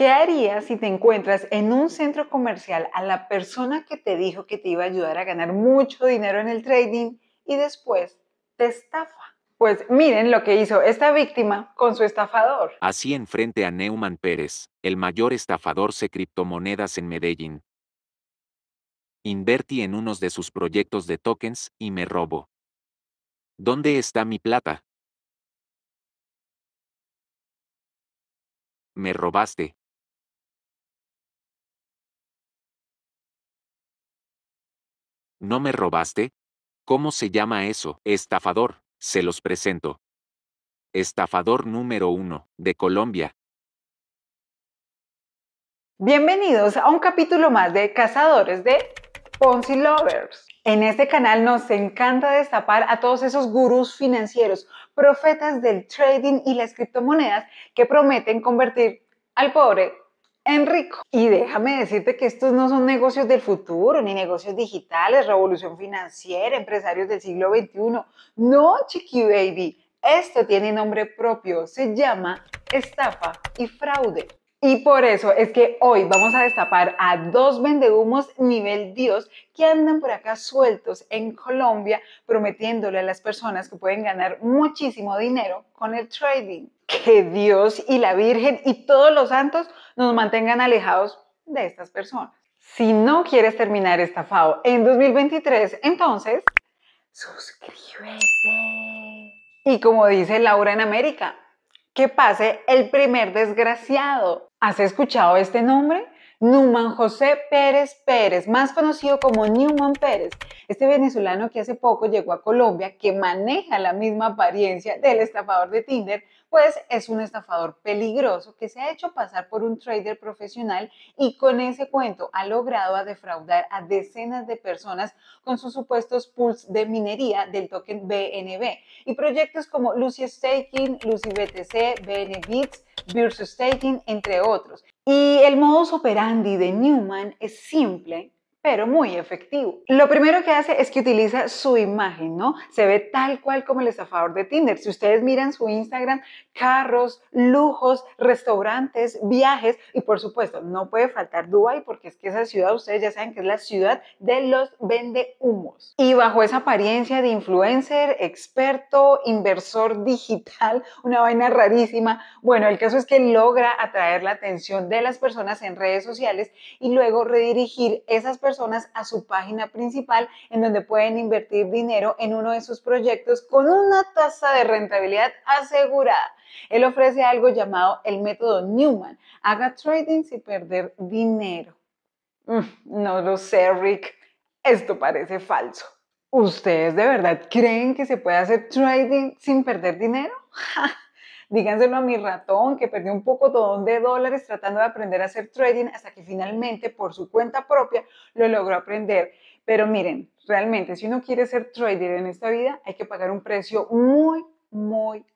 ¿Qué harías si te encuentras en un centro comercial a la persona que te dijo que te iba a ayudar a ganar mucho dinero en el trading y después te estafa? Pues miren lo que hizo esta víctima con su estafador. Así enfrente a Neumann Pérez, el mayor estafador de criptomonedas en Medellín. Invertí en uno de sus proyectos de tokens y me robo. ¿Dónde está mi plata? Me robaste, ¿No me robaste? ¿Cómo se llama eso? Estafador, se los presento. Estafador número uno, de Colombia. Bienvenidos a un capítulo más de Cazadores de Ponzi Lovers. En este canal nos encanta destapar a todos esos gurús financieros, profetas del trading y las criptomonedas que prometen convertir al pobre Enrico. Y déjame decirte que estos no son negocios del futuro, ni negocios digitales, revolución financiera, empresarios del siglo XXI. No, chiqui baby. Esto tiene nombre propio, se llama estafa y fraude. Y por eso es que hoy vamos a destapar a dos vendehumos nivel Dios que andan por acá sueltos en Colombia prometiéndole a las personas que pueden ganar muchísimo dinero con el trading. Que Dios y la Virgen y todos los santos nos mantengan alejados de estas personas. Si no quieres terminar estafado en 2023, entonces suscríbete. Y como dice Laura en América, que pase el primer desgraciado. ¿Has escuchado este nombre? Numan José Pérez Pérez, más conocido como Newman Pérez, este venezolano que hace poco llegó a Colombia, que maneja la misma apariencia del estafador de Tinder, pues es un estafador peligroso que se ha hecho pasar por un trader profesional y con ese cuento ha logrado a defraudar a decenas de personas con sus supuestos pools de minería del token BNB y proyectos como Lucy Staking, Lucy BTC, BNBits, Versus Staking, entre otros. Y el modus operandi de Newman es simple pero muy efectivo. Lo primero que hace es que utiliza su imagen, ¿no? Se ve tal cual como el estafador de Tinder. Si ustedes miran su Instagram, carros, lujos, restaurantes, viajes y por supuesto, no puede faltar Dubai porque es que esa ciudad ustedes ya saben que es la ciudad de los vende humos. Y bajo esa apariencia de influencer, experto, inversor digital, una vaina rarísima, bueno, el caso es que logra atraer la atención de las personas en redes sociales y luego redirigir esas personas a su página principal en donde pueden invertir dinero en uno de sus proyectos con una tasa de rentabilidad asegurada. Él ofrece algo llamado el método Newman. Haga trading sin perder dinero. Mm, no lo sé, Rick. Esto parece falso. ¿Ustedes de verdad creen que se puede hacer trading sin perder dinero? díganselo a mi ratón que perdió un poco de dólares tratando de aprender a hacer trading hasta que finalmente por su cuenta propia lo logró aprender. Pero miren, realmente si uno quiere ser trader en esta vida hay que pagar un precio muy, muy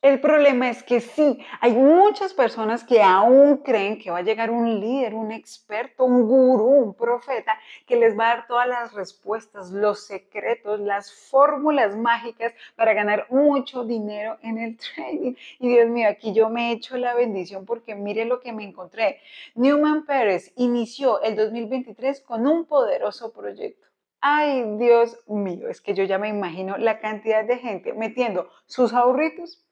el problema es que sí, hay muchas personas que aún creen que va a llegar un líder, un experto, un gurú, un profeta, que les va a dar todas las respuestas, los secretos, las fórmulas mágicas para ganar mucho dinero en el trading. Y Dios mío, aquí yo me he la bendición porque mire lo que me encontré. Newman Pérez inició el 2023 con un poderoso proyecto. Ay, Dios mío, es que yo ya me imagino la cantidad de gente metiendo sus ahorritos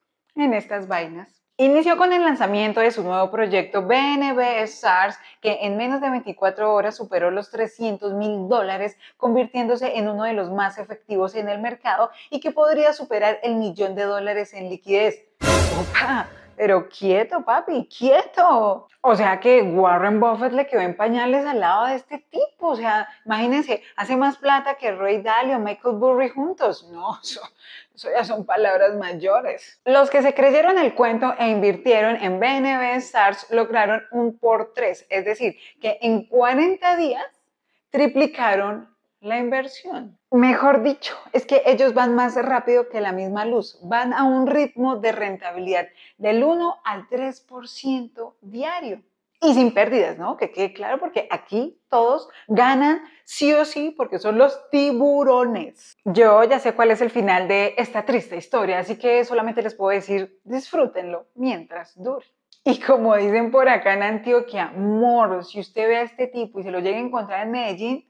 en estas vainas. Inició con el lanzamiento de su nuevo proyecto BNB SARS, que en menos de 24 horas superó los 300 mil dólares, convirtiéndose en uno de los más efectivos en el mercado y que podría superar el millón de dólares en liquidez. ¡Opa! pero quieto, papi, quieto. O sea que Warren Buffett le quedó en pañales al lado de este tipo. O sea, imagínense, hace más plata que Roy Dalio, Michael Burry juntos. No, eso, ya son palabras mayores. Los que se creyeron el cuento e invirtieron en BNB SARS lograron un por tres, es decir, que en 40 días triplicaron la inversión. Mejor dicho, es que ellos van más rápido que la misma luz, van a un ritmo de rentabilidad del 1 al 3% diario y sin pérdidas, ¿no? Que quede claro, porque aquí todos ganan sí o sí, porque son los tiburones. Yo ya sé cuál es el final de esta triste historia, así que solamente les puedo decir, disfrútenlo mientras dure. Y como dicen por acá en Antioquia, moros, si usted ve a este tipo y se lo llega a encontrar en Medellín,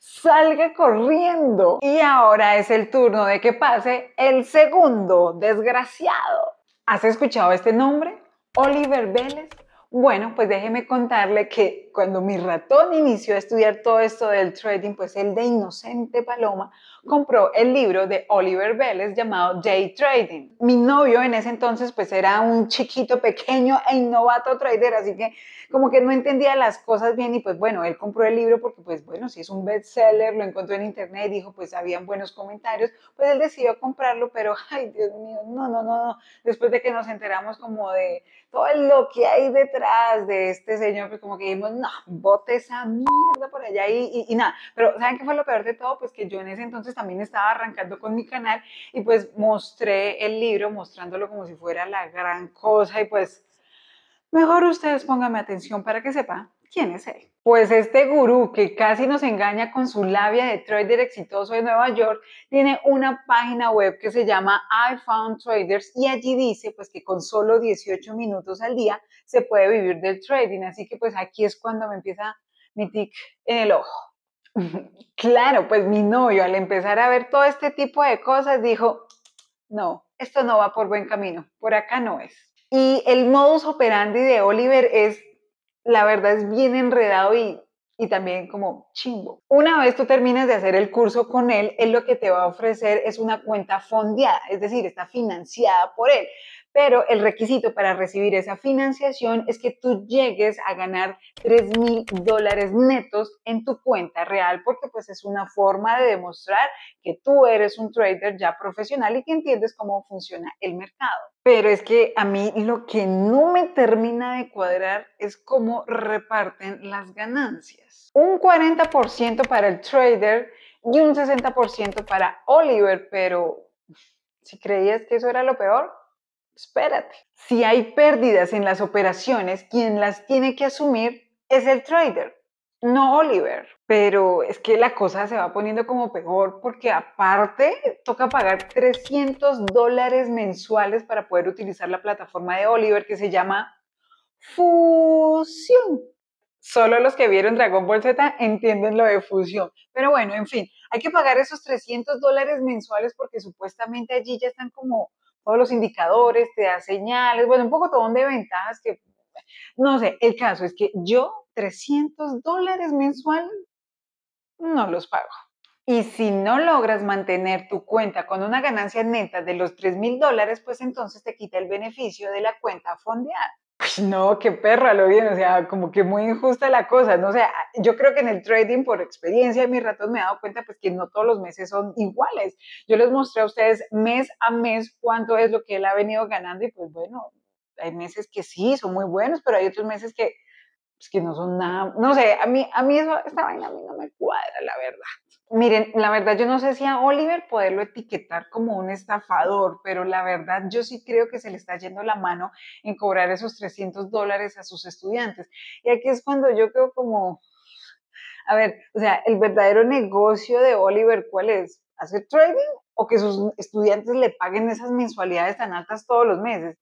salga corriendo. Y ahora es el turno de que pase el segundo desgraciado. ¿Has escuchado este nombre? Oliver Vélez bueno, pues déjeme contarle que cuando mi ratón inició a estudiar todo esto del trading, pues el de inocente paloma compró el libro de Oliver Vélez llamado Day Trading. Mi novio en ese entonces pues era un chiquito pequeño e innovato trader, así que como que no entendía las cosas bien y pues bueno, él compró el libro porque pues bueno, si es un bestseller, lo encontró en internet, dijo pues habían buenos comentarios, pues él decidió comprarlo, pero ay Dios mío, no, no, no, no, después de que nos enteramos como de todo lo que hay detrás de este señor, pues como que dijimos, no, bote esa mierda por allá y, nada. Pero ¿saben qué fue lo peor de todo? Pues que yo en ese entonces también estaba arrancando con mi canal y pues mostré el libro mostrándolo como si fuera la gran cosa y pues mejor ustedes pónganme atención para que sepan. ¿Quién es él? Pues este gurú que casi nos engaña con su labia de trader exitoso de Nueva York tiene una página web que se llama I Found Traders y allí dice pues que con solo 18 minutos al día se puede vivir del trading. Así que pues aquí es cuando me empieza mi tic en el ojo. claro, pues mi novio al empezar a ver todo este tipo de cosas dijo, no, esto no va por buen camino, por acá no es. Y el modus operandi de Oliver es la verdad es bien enredado y, y también como chimbo. Una vez tú termines de hacer el curso con él, él lo que te va a ofrecer es una cuenta fondeada, es decir, está financiada por él pero el requisito para recibir esa financiación es que tú llegues a ganar 3 mil dólares netos en tu cuenta real, porque pues es una forma de demostrar que tú eres un trader ya profesional y que entiendes cómo funciona el mercado. Pero es que a mí lo que no me termina de cuadrar es cómo reparten las ganancias. Un 40% para el trader y un 60% para Oliver, pero si creías que eso era lo peor, espérate. Si hay pérdidas en las operaciones, quien las tiene que asumir es el trader, no Oliver. Pero es que la cosa se va poniendo como peor porque aparte toca pagar 300 dólares mensuales para poder utilizar la plataforma de Oliver que se llama Fusión. Solo los que vieron Dragon Ball Z entienden lo de fusión. Pero bueno, en fin, hay que pagar esos 300 dólares mensuales porque supuestamente allí ya están como todos los indicadores, te da señales, bueno, un poco todo de ventajas que, no sé, el caso es que yo 300 dólares mensual no los pago. Y si no logras mantener tu cuenta con una ganancia neta de los 3 mil dólares, pues entonces te quita el beneficio de la cuenta fondeada no, qué perra, lo bien, o sea, como que muy injusta la cosa, no sé, yo creo que en el trading por experiencia de mis ratos me he dado cuenta pues que no todos los meses son iguales. Yo les mostré a ustedes mes a mes cuánto es lo que él ha venido ganando y pues bueno, hay meses que sí, son muy buenos, pero hay otros meses que pues que no son nada, no sé, a mí, a mí eso, esta vaina a mí no me cuadra, la verdad. Miren, la verdad yo no sé si a Oliver poderlo etiquetar como un estafador, pero la verdad yo sí creo que se le está yendo la mano en cobrar esos 300 dólares a sus estudiantes. Y aquí es cuando yo creo como, a ver, o sea, el verdadero negocio de Oliver, ¿cuál es? ¿Hacer trading o que sus estudiantes le paguen esas mensualidades tan altas todos los meses?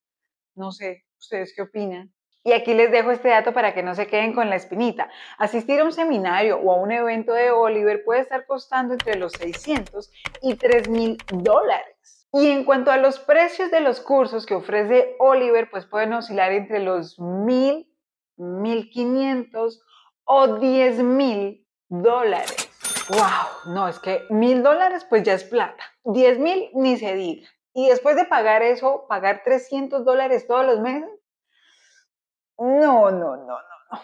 No sé, ¿ustedes qué opinan? Y aquí les dejo este dato para que no se queden con la espinita. Asistir a un seminario o a un evento de Oliver puede estar costando entre los 600 y 3 mil dólares. Y en cuanto a los precios de los cursos que ofrece Oliver, pues pueden oscilar entre los 1000, 1500 o 10 mil dólares. ¡Wow! No, es que mil dólares pues ya es plata. $10,000 mil ni se diga. Y después de pagar eso, pagar 300 dólares todos los meses, no, no, no, no, no.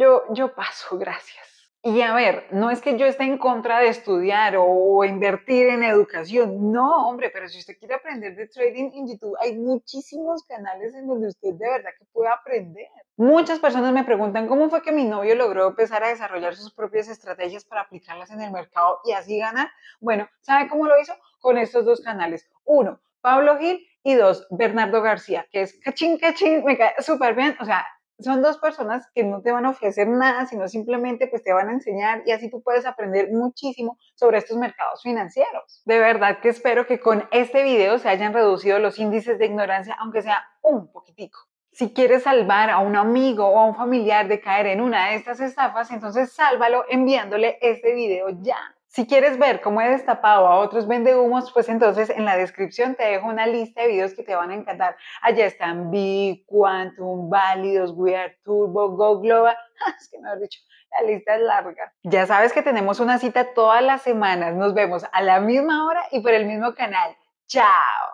Yo, yo paso, gracias. Y a ver, no es que yo esté en contra de estudiar o, invertir en educación. No, hombre, pero si usted quiere aprender de trading en YouTube, hay muchísimos canales en donde usted de verdad que puede aprender. Muchas personas me preguntan cómo fue que mi novio logró empezar a desarrollar sus propias estrategias para aplicarlas en el mercado y así ganar. Bueno, ¿sabe cómo lo hizo? Con estos dos canales. Uno, Pablo Gil y dos, Bernardo García, que es cachín, cachín, me cae súper bien. O sea, son dos personas que no te van a ofrecer nada, sino simplemente pues te van a enseñar y así tú puedes aprender muchísimo sobre estos mercados financieros. De verdad que espero que con este video se hayan reducido los índices de ignorancia, aunque sea un poquitico. Si quieres salvar a un amigo o a un familiar de caer en una de estas estafas, entonces sálvalo enviándole este video ya. Si quieres ver cómo he destapado a otros vendehumos, pues entonces en la descripción te dejo una lista de videos que te van a encantar. Allá están B, Quantum, Válidos, We Are Turbo, Go Global. Ah, es que mejor dicho, la lista es larga. Ya sabes que tenemos una cita todas las semanas. Nos vemos a la misma hora y por el mismo canal. ¡Chao!